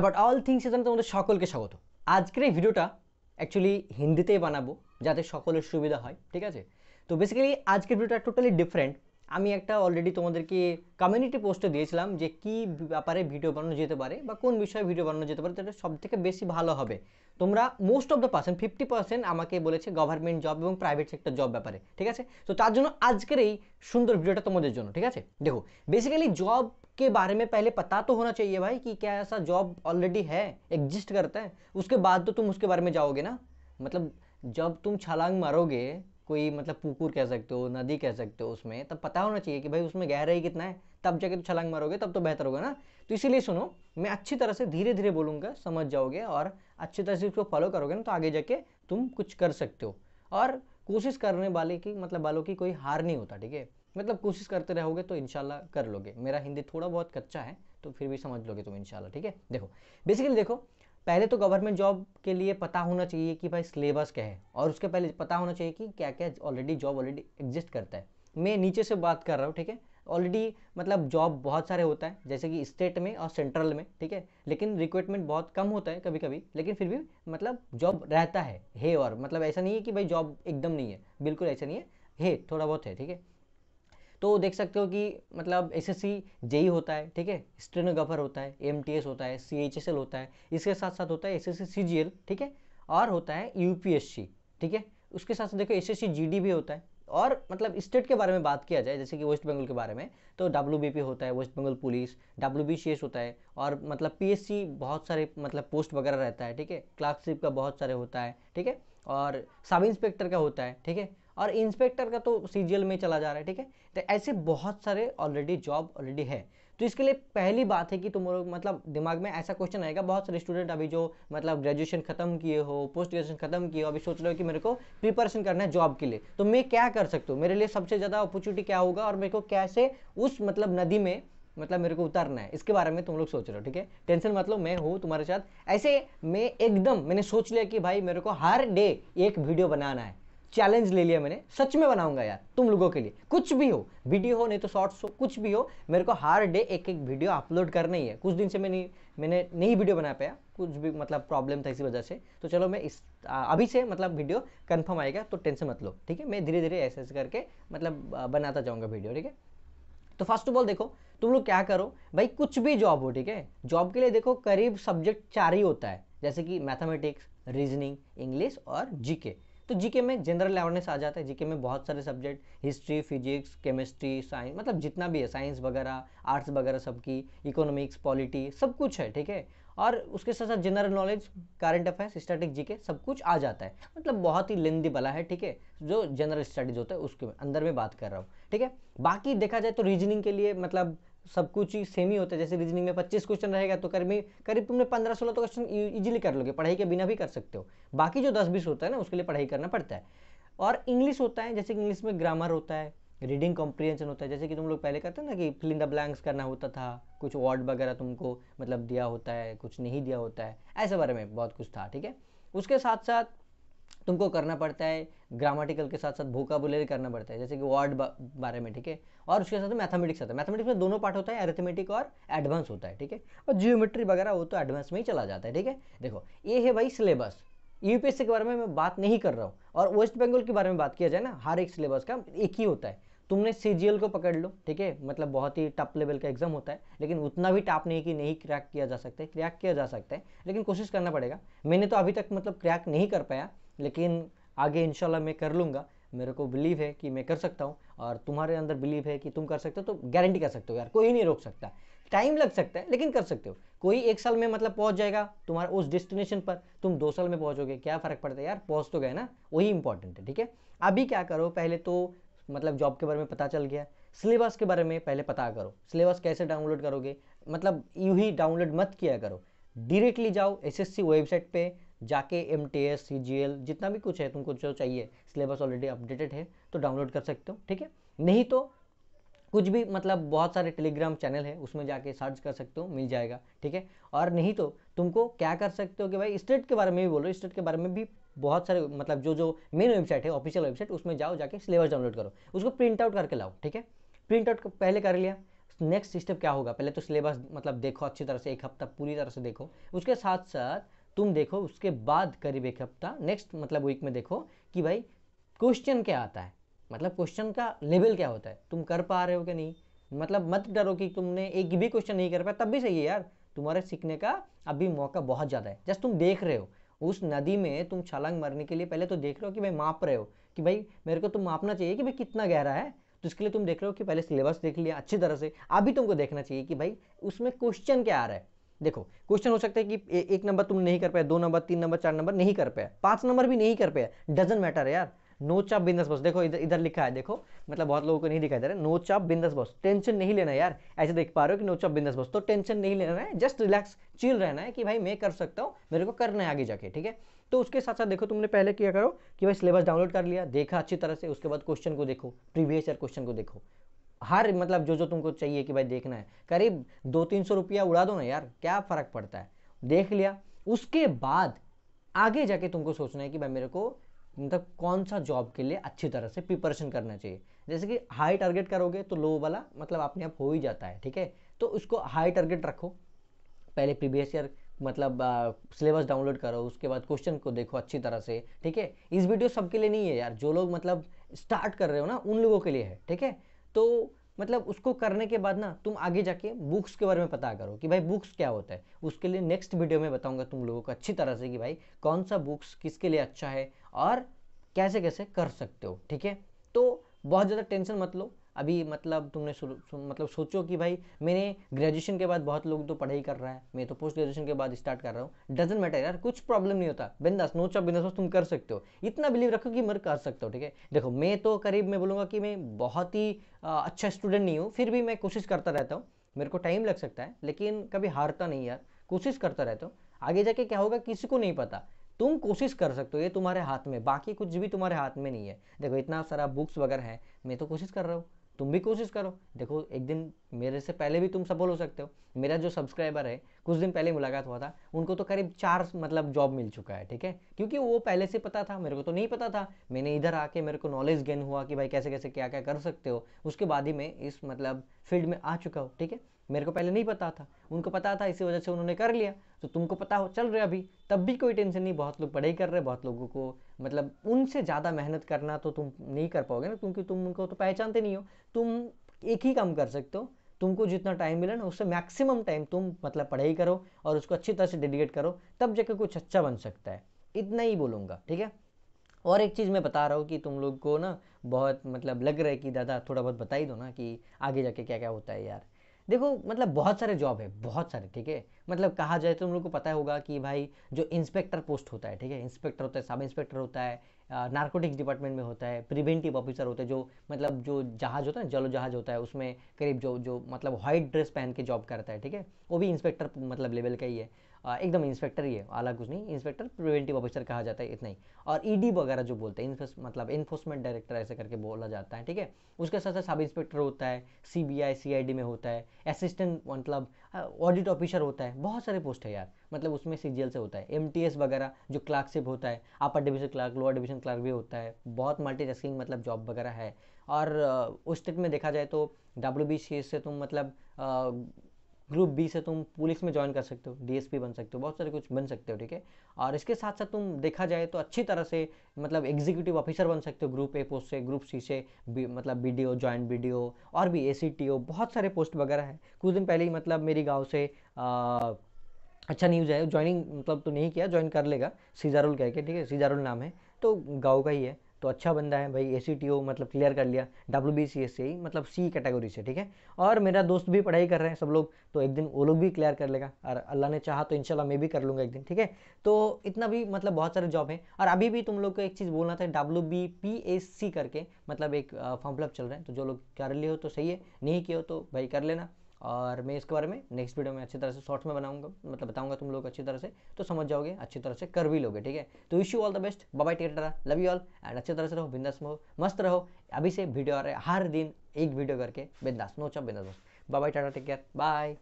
about all things সেজন্য তোমাদের সকলকে স্বাগত আজকের এই ভিডিওটা অ্যাকচুয়ালি হিন্দিতেই বানাবো যাতে সকলের সুবিধা হয় ঠিক আছে তো বেসিক্যালি আজকের ভিডিওটা টোটালি ডিফারেন্ট আমি একটা অলরেডি তোমাদেরকে কমিউনিটি পোস্টে দিয়েছিলাম যে কি ব্যাপারে ভিডিও বানানো যেতে পারে বা কোন বিষয়ে ভিডিও বানানো যেতে পারে সেটা সব থেকে বেশি ভালো হবে তোমরা most of the percent fifty percent আমাকে বলেছে গভর্নমেন্ট জব এবং প্রাইভেট সেক্টর জব ব্যাপারে ঠিক আছে তো তার জন্য আজকের এই সুন্দর ভিডিওটা তোমাদের জন্য ঠিক আছে দেখো বেসিক্যালি জব के बारे में पहले पता तो होना चाहिए भाई कि क्या ऐसा जॉब ऑलरेडी है एग्जिस्ट करता है उसके बाद तो तुम उसके बारे में जाओगे ना मतलब जब तुम छलांग मारोगे कोई मतलब पुकुर कह सकते हो नदी कह सकते हो उसमें तब पता होना चाहिए कि भाई उसमें गहराई कितना है तब जाके तो छलांग मारोगे तब तो बेहतर होगा ना तो इसीलिए सुनो मैं अच्छी तरह से धीरे धीरे बोलूँगा समझ जाओगे और अच्छी तरह से उसको फॉलो करोगे ना तो आगे जाके तुम कुछ कर सकते हो और कोशिश करने वाले की मतलब वालों की कोई हार नहीं होता ठीक है मतलब कोशिश करते रहोगे तो इनशाला कर लोगे मेरा हिंदी थोड़ा बहुत कच्चा है तो फिर भी समझ लोगे तुम इनशाला ठीक है देखो बेसिकली देखो पहले तो गवर्नमेंट जॉब के लिए पता होना चाहिए कि भाई सिलेबस क्या है और उसके पहले पता होना चाहिए कि क्या क्या ऑलरेडी जॉब ऑलरेडी एग्जिस्ट करता है मैं नीचे से बात कर रहा हूँ ठीक है ऑलरेडी मतलब जॉब बहुत सारे होता है जैसे कि स्टेट में और सेंट्रल में ठीक है लेकिन रिक्रूटमेंट बहुत कम होता है कभी कभी लेकिन फिर भी मतलब जॉब रहता है है और मतलब ऐसा नहीं है कि भाई जॉब एकदम नहीं है बिल्कुल ऐसा नहीं है है थोड़ा बहुत है ठीक है तो देख सकते हो कि मतलब एस एस जेई होता है ठीक है स्ट्रेनोग्राफर होता है एम होता है सी होता है इसके साथ साथ होता है एस एस ठीक है और होता है यू ठीक है उसके साथ साथ देखो एस एस भी होता है और मतलब स्टेट के बारे में बात किया जाए जैसे कि वेस्ट बंगाल के बारे में तो डब्ल्यू होता है वेस्ट बंगाल पुलिस डब्ल्यू होता है और मतलब सी बहुत सारे मतलब पोस्ट वगैरह रहता है ठीक है क्लार्कशिप का बहुत सारे होता है ठीक है और सब इंस्पेक्टर का होता है ठीक है और इंस्पेक्टर का तो सीजीएल में चला जा रहा है ठीक है तो ऐसे बहुत सारे ऑलरेडी जॉब ऑलरेडी है तो इसके लिए पहली बात है कि तुम लोग मतलब दिमाग में ऐसा क्वेश्चन आएगा बहुत सारे स्टूडेंट अभी जो मतलब ग्रेजुएशन खत्म किए हो पोस्ट ग्रेजुएशन खत्म किए हो अभी सोच रहे हो कि मेरे को प्रिपरेशन करना है जॉब के लिए तो मैं क्या कर सकता हूँ मेरे लिए सबसे ज़्यादा अपॉर्चुनिटी क्या होगा और मेरे को कैसे उस मतलब नदी में मतलब मेरे को उतरना है इसके बारे में तुम लोग सोच रहे हो ठीक है टेंशन मतलब मैं हूँ तुम्हारे साथ ऐसे मैं एकदम मैंने सोच लिया कि भाई मेरे को हर डे एक वीडियो बनाना है चैलेंज ले लिया मैंने सच में बनाऊंगा यार तुम लोगों के लिए कुछ भी हो वीडियो हो नहीं तो शॉर्ट्स हो कुछ भी हो मेरे को हर डे एक एक वीडियो अपलोड करना ही है कुछ दिन से मैं नहीं मैंने नहीं वीडियो बना पाया कुछ भी मतलब प्रॉब्लम था इसी वजह से तो चलो मैं इस आ, अभी से मतलब वीडियो कन्फर्म आएगा तो टेंशन मत लो ठीक है मैं धीरे धीरे ऐसे ऐसे करके मतलब बनाता जाऊँगा वीडियो ठीक है तो फर्स्ट ऑफ ऑल देखो तुम लोग क्या करो भाई कुछ भी जॉब हो ठीक है जॉब के लिए देखो करीब सब्जेक्ट चार ही होता है जैसे कि मैथमेटिक्स रीजनिंग इंग्लिश और जीके तो जीके में जनरल अवेयरनेस आ जाता है जीके में बहुत सारे subject history physics chemistry science मतलब जितना भी है साइंस वगैरह आर्ट्स वगैरह सबकी इकोनॉमिक्स पॉलिटी सब कुछ है ठीक है और उसके साथ साथ general knowledge current affairs static GK सब कुछ आ जाता है मतलब बहुत ही लेंदी भला है ठीक है जो जनरल स्टडीज होता है उसके अंदर में बात कर रहा हूँ ठीक है बाकी देखा जाए तो रीजनिंग के लिए मतलब सब कुछ ही सेम ही होता है जैसे रीजनिंग में 25 क्वेश्चन रहेगा तो करीब करीब तुमने 15 सोलह तो क्वेश्चन इजीली e- कर लोगे पढ़ाई के बिना भी कर सकते हो बाकी जो 10 बीस होता है ना उसके लिए पढ़ाई करना पड़ता है और इंग्लिश होता है जैसे कि इंग्लिश में ग्रामर होता है रीडिंग कॉम्प्रिहेंशन होता है जैसे कि तुम लोग पहले करते ना कि फिल इन द ब्लैंक्स करना होता था कुछ वर्ड वगैरह तुमको मतलब दिया होता है कुछ नहीं दिया होता है ऐसे बारे में बहुत कुछ था ठीक है उसके साथ साथ तुमको करना पड़ता है ग्रामेटिकल के साथ साथ वोकाबुलरी करना पड़ता है जैसे कि वर्ड बारे में ठीक है और उसके साथ मैथमेटिक्स आता है मैथमेटिक्स में दोनों पार्ट होता है एरेथमेटिक और एडवांस होता है ठीक है और जियोमेट्री वगैरह वो तो एडवांस में ही चला जाता है ठीक है देखो ये है भाई सिलेबस यूपीएससी के बारे में मैं बात नहीं कर रहा हूँ और वेस्ट बंगाल के बारे में बात किया जाए ना हर एक सिलेबस का एक ही होता है तुमने सी को पकड़ लो ठीक है मतलब बहुत ही टप लेवल का एग्जाम होता है लेकिन उतना भी टाप नहीं कि नहीं क्रैक किया जा सकता है क्रैक किया जा सकता है लेकिन कोशिश करना पड़ेगा मैंने तो अभी तक मतलब क्रैक नहीं कर पाया लेकिन आगे इन मैं कर लूँगा मेरे को बिलीव है कि मैं कर सकता हूँ और तुम्हारे अंदर बिलीव है कि तुम कर सकते हो तो गारंटी कर सकते हो यार कोई नहीं रोक सकता टाइम लग सकता है लेकिन कर सकते हो कोई एक साल में मतलब पहुंच जाएगा तुम्हारा उस डेस्टिनेशन पर तुम दो साल में पहुंचोगे क्या फ़र्क पड़ता है यार पहुंच तो गए ना वही इंपॉर्टेंट है ठीक है अभी क्या करो पहले तो मतलब जॉब के बारे में पता चल गया सिलेबस के बारे में पहले पता करो सिलेबस कैसे डाउनलोड करोगे मतलब यू ही डाउनलोड मत किया करो डायरेक्टली जाओ एसएससी वेबसाइट पे जाके M T S C G L जितना भी कुछ है तुमको जो चाहिए सिलेबस ऑलरेडी अपडेटेड है तो डाउनलोड कर सकते हो ठीक है नहीं तो कुछ भी मतलब बहुत सारे टेलीग्राम चैनल है उसमें जाके सर्च कर सकते हो मिल जाएगा ठीक है और नहीं तो तुमको क्या कर सकते हो कि भाई स्टेट के बारे में भी बोलो स्टेट के बारे में भी बहुत सारे मतलब जो जो मेन वेबसाइट है ऑफिशियल वेबसाइट उसमें जाओ जाके सिलेबस डाउनलोड करो उसको प्रिंट आउट करके लाओ ठीक है प्रिंट आउट पहले कर लिया नेक्स्ट स्टेप क्या होगा पहले तो सिलेबस मतलब देखो अच्छी तरह से एक हफ्ता पूरी तरह से देखो उसके साथ साथ तुम देखो उसके बाद करीब एक हफ्ता नेक्स्ट मतलब वीक में देखो कि भाई क्वेश्चन क्या आता है मतलब क्वेश्चन का लेवल क्या होता है तुम कर पा रहे हो कि नहीं मतलब मत डरो कि तुमने एक भी क्वेश्चन नहीं कर पाया तब भी सही है यार तुम्हारे सीखने का अभी मौका बहुत ज़्यादा है जस्ट तुम देख रहे हो उस नदी में तुम छलांग मारने के लिए पहले तो देख रहे हो कि भाई माप रहे हो कि भाई मेरे को तुम तो मापना चाहिए कि भाई कितना गहरा है तो इसके लिए तुम देख रहे हो कि पहले सिलेबस देख लिया अच्छी तरह से अभी तुमको देखना चाहिए कि भाई उसमें क्वेश्चन क्या आ रहा है देखो क्वेश्चन हो सकता है कि ए, एक नंबर तुम नहीं कर पाए दो नंबर तीन नंबर चार नंबर नहीं कर पाए पांच नंबर भी नहीं कर पाए डजेंट मैटर है यार नो ऑफ बिंदस बॉस देखो इधर इधर लिखा है देखो मतलब बहुत लोगों को नहीं दिखाई दे रहा है नो ऑफ बिंदस बॉस टेंशन नहीं लेना यार ऐसे देख पा रहे हो कि नो ऑफ बिंदस बॉस तो टेंशन नहीं लेना है जस्ट रिलैक्स चिल रहना है कि भाई मैं कर सकता हूँ मेरे को करना है आगे जाके ठीक है तो उसके साथ साथ देखो तुमने पहले क्या करो कि भाई सिलेबस डाउनलोड कर लिया देखा अच्छी तरह से उसके बाद क्वेश्चन को देखो प्रीवियस ईयर क्वेश्चन को देखो हर मतलब जो जो तुमको चाहिए कि भाई देखना है करीब दो तीन सौ रुपया उड़ा दो ना यार क्या फ़र्क पड़ता है देख लिया उसके बाद आगे जाके तुमको सोचना है कि भाई मेरे को मतलब कौन सा जॉब के लिए अच्छी तरह से प्रिपरेशन करना चाहिए जैसे कि हाई टारगेट करोगे तो लो वाला मतलब अपने आप हो ही जाता है ठीक है तो उसको हाई टारगेट रखो पहले प्रीवियस ईयर मतलब सिलेबस डाउनलोड करो उसके बाद क्वेश्चन को देखो अच्छी तरह से ठीक है इस वीडियो सबके लिए नहीं है यार जो लोग मतलब स्टार्ट कर रहे हो ना उन लोगों के लिए है ठीक है तो मतलब उसको करने के बाद ना तुम आगे जाके बुक्स के बारे में पता करो कि भाई बुक्स क्या होता है उसके लिए नेक्स्ट वीडियो में बताऊंगा तुम लोगों को अच्छी तरह से कि भाई कौन सा बुक्स किसके लिए अच्छा है और कैसे कैसे कर सकते हो ठीक है तो बहुत ज़्यादा टेंशन मत लो अभी मतलब तुमने मतलब सोचो कि भाई मैंने ग्रेजुएशन के बाद बहुत लोग तो पढ़ाई कर रहा है मैं तो पोस्ट ग्रेजुएशन के बाद स्टार्ट कर रहा हूँ डजेंट मैटर यार कुछ प्रॉब्लम नहीं होता बिंदास नो चॉप बिंदास तुम कर सकते हो इतना बिलीव रखो कि मैं कर सकता हूँ ठीक है देखो मैं तो करीब मैं बोलूँगा कि मैं बहुत ही अच्छा स्टूडेंट नहीं हूँ फिर भी मैं कोशिश करता रहता हूँ मेरे को टाइम लग सकता है लेकिन कभी हारता नहीं यार कोशिश करता रहता हूँ आगे जाके क्या होगा किसी को नहीं पता तुम कोशिश कर सकते हो ये तुम्हारे हाथ में बाकी कुछ भी तुम्हारे हाथ में नहीं है देखो इतना सारा बुक्स वगैरह है मैं तो कोशिश कर रहा हूँ तुम भी कोशिश करो देखो एक दिन मेरे से पहले भी तुम सफल हो सकते हो मेरा जो सब्सक्राइबर है कुछ दिन पहले मुलाकात हुआ था उनको तो करीब चार मतलब जॉब मिल चुका है ठीक है क्योंकि वो पहले से पता था मेरे को तो नहीं पता था मैंने इधर आके मेरे को नॉलेज गेन हुआ कि भाई कैसे कैसे क्या क्या कर सकते हो उसके बाद ही मैं इस मतलब फील्ड में आ चुका हूँ ठीक है मेरे को पहले नहीं पता था उनको पता था इसी वजह से उन्होंने कर लिया तो तुमको पता हो चल रहा अभी तब भी कोई टेंशन नहीं बहुत लोग पढ़ाई कर रहे बहुत लोगों को मतलब उनसे ज़्यादा मेहनत करना तो तुम नहीं कर पाओगे ना क्योंकि तुम उनको तो पहचानते नहीं हो तुम एक ही काम कर सकते हो तुमको जितना टाइम मिले ना उससे मैक्सिमम टाइम तुम मतलब पढ़ाई करो और उसको अच्छी तरह से डेडिकेट करो तब जाकर कुछ अच्छा बन सकता है इतना ही बोलूँगा ठीक है और एक चीज़ मैं बता रहा हूँ कि तुम लोग को ना बहुत मतलब लग रहा है कि दादा थोड़ा बहुत बता ही दो ना कि आगे जाके क्या क्या होता है यार देखो मतलब बहुत सारे जॉब है बहुत सारे ठीक है मतलब कहा जाए तो हम लोग को पता होगा कि भाई जो इंस्पेक्टर पोस्ट होता है ठीक है इंस्पेक्टर होता है सब इंस्पेक्टर होता है नार्कोटिक्स डिपार्टमेंट में होता है प्रिवेंटिव ऑफिसर होता है जो मतलब जो जहाज होता है जलो जहाज होता है उसमें करीब जो जो मतलब व्हाइट ड्रेस पहन के जॉब करता है ठीक है वो भी इंस्पेक्टर मतलब लेवल का ही है एकदम इंस्पेक्टर ही है अलग कुछ नहीं इंस्पेक्टर प्रिवेंटिव ऑफिसर कहा जाता है इतना ही और ईडी e वगैरह जो बोलते हैं मतलब इन्फोर्समेंट डायरेक्टर ऐसे करके बोला जाता है ठीक है उसके साथ साथ सब इंस्पेक्टर होता है सीबीआई सीआईडी में होता है असिस्टेंट मतलब ऑडिट ऑफिसर होता है बहुत सारे पोस्ट है यार मतलब उसमें सी से होता है एम वगैरह जो क्लार्कशिप होता है upper division clerk lower division clerk भी होता है बहुत मल्टी मतलब जॉब वगैरह है और उस स्टेट में देखा जाए तो डब्ल्यू से तुम मतलब ग्रुप बी से तुम पुलिस में ज्वाइन कर सकते हो डीएसपी बन सकते हो बहुत सारे कुछ बन सकते हो ठीक है और इसके साथ साथ तुम देखा जाए तो अच्छी तरह से मतलब एग्जीक्यूटिव ऑफिसर बन सकते हो ग्रुप ए पोस्ट से ग्रुप सी से बी, मतलब B D O joint B D O और भी ए सी टी ओ बहुत सारे पोस्ट वगैरह हैं कुछ दिन पहले ही मतलब मेरी गाँव से आ, अच्छा न्यूज़ है ज्वाइनिंग मतलब तो नहीं किया ज्वाइन कर लेगा सीजारुल कह के ठीक है सीजारुल नाम है तो गाँव का ही है तो अच्छा बंदा है भाई ए मतलब क्लियर कर लिया W B C S C मतलब सी कैटेगरी से ठीक है और मेरा दोस्त भी पढ़ाई कर रहे हैं सब लोग तो एक दिन वो लोग भी क्लियर कर लेगा और अल्लाह ने चाहा तो इनशाला मैं भी कर लूँगा एक दिन ठीक है तो इतना भी मतलब बहुत सारे जॉब हैं और अभी भी तुम लोग को एक चीज़ बोलना था W B P S C करके मतलब एक फॉर्म फिलअप चल रहा है तो जो लोग कर लिए हो तो सही है नहीं किए हो तो भाई कर लेना और मैं इसके बारे में नेक्स्ट वीडियो में अच्छी तरह से शॉर्ट्स में बनाऊंगा मतलब बताऊंगा तुम लोग अच्छी तरह से तो समझ जाओगे अच्छी तरह से कर भी लोगे ठीक है तो wish you all the best bye take love you all and अच्छी तरह से रहो बिंदास हो मस्त रहो अभी से वीडियो आ रहे हर दिन एक वीडियो करके बिंदास नो चप बिंदास bye bye tata take care bye